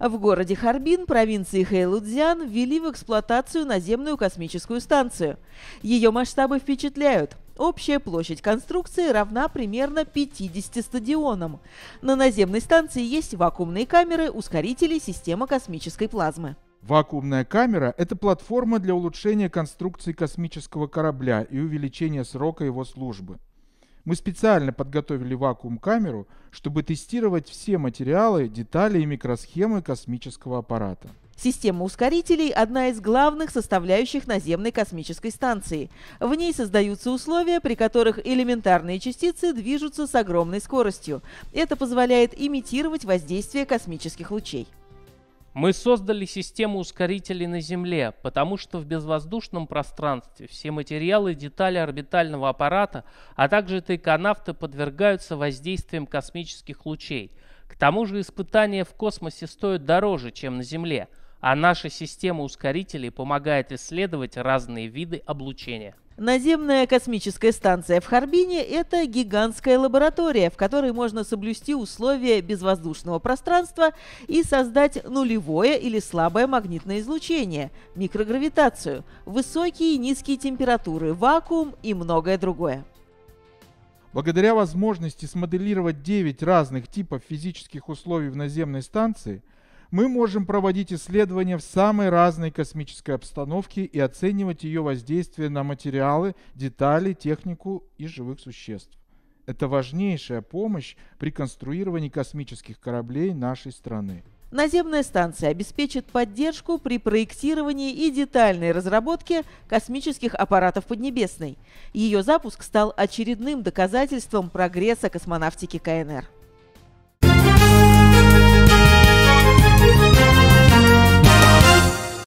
В городе Харбин, провинции Хэйлудзян, ввели в эксплуатацию наземную космическую станцию. Ее масштабы впечатляют. Общая площадь конструкции равна примерно 50 стадионам. На наземной станции есть вакуумные камеры, ускорители, система космической плазмы. Вакуумная камера – это платформа для улучшения конструкции космического корабля и увеличения срока его службы. Мы специально подготовили вакуум-камеру, чтобы тестировать все материалы, детали и микросхемы космического аппарата. Система ускорителей – одна из главных составляющих наземной космической станции. В ней создаются условия, при которых элементарные частицы движутся с огромной скоростью. Это позволяет имитировать воздействие космических лучей. Мы создали систему ускорителей на Земле, потому что в безвоздушном пространстве все материалы и детали орбитального аппарата, а также тайконавты подвергаются воздействиям космических лучей – к тому же испытания в космосе стоят дороже, чем на Земле, а наша система ускорителей помогает исследовать разные виды облучения. Наземная космическая станция в Харбине – это гигантская лаборатория, в которой можно соблюсти условия безвоздушного пространства и создать нулевое или слабое магнитное излучение, микрогравитацию, высокие и низкие температуры, вакуум и многое другое. Благодаря возможности смоделировать 9 разных типов физических условий в наземной станции, мы можем проводить исследования в самой разной космической обстановке и оценивать ее воздействие на материалы, детали, технику и живых существ. Это важнейшая помощь при конструировании космических кораблей нашей страны. Наземная станция обеспечит поддержку при проектировании и детальной разработке космических аппаратов Поднебесной. Ее запуск стал очередным доказательством прогресса космонавтики КНР.